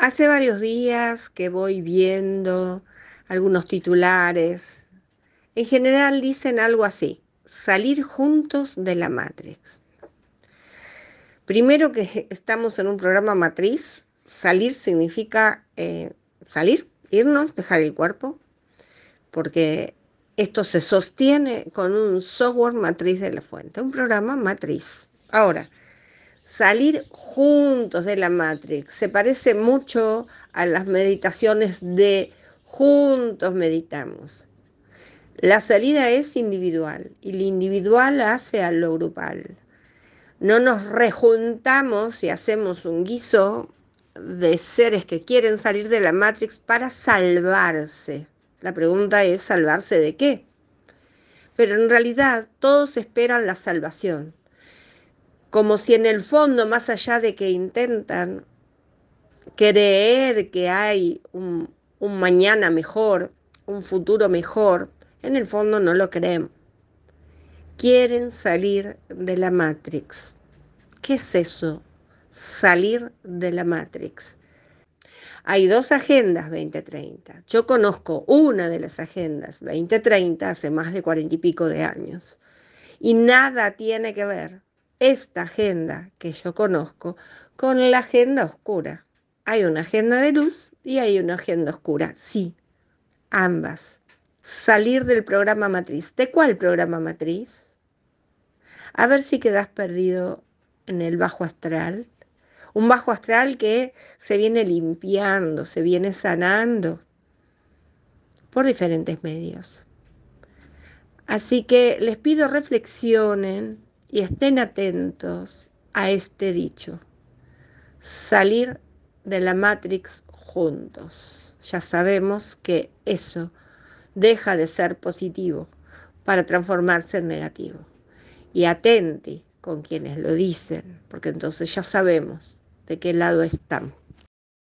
Hace varios días que voy viendo algunos titulares. En general dicen algo así, salir juntos de la Matrix. Primero que estamos en un programa matriz, salir significa eh, salir, irnos, dejar el cuerpo, porque esto se sostiene con un software matriz de la fuente, un programa matriz. Ahora, salir juntos de la Matrix. Se parece mucho a las meditaciones de juntos meditamos. La salida es individual y lo individual hace a lo grupal. No nos rejuntamos y hacemos un guiso de seres que quieren salir de la Matrix para salvarse. La pregunta es, ¿salvarse de qué? Pero en realidad todos esperan la salvación como si en el fondo, más allá de que intentan creer que hay un, mañana mejor, un futuro mejor, en el fondo no lo creen. Quieren salir de la Matrix. ¿Qué es eso? Salir de la Matrix. Hay dos agendas 2030. Yo conozco una de las agendas 2030 hace más de cuarenta y pico de años. Y nada tiene que ver esta agenda que yo conozco con la agenda oscura. Hay una agenda de luz y hay una agenda oscura, sí, ambas. Salir del programa matriz. ¿De cuál programa matriz? A ver si quedas perdido en el bajo astral. Un bajo astral que se viene limpiando, se viene sanando por diferentes medios. Así que les pido reflexionen, y estén atentos a este dicho. Salir de la Matrix juntos. Ya sabemos que eso deja de ser positivo para transformarse en negativo. Y atente con quienes lo dicen, porque entonces ya sabemos de qué lado estamos.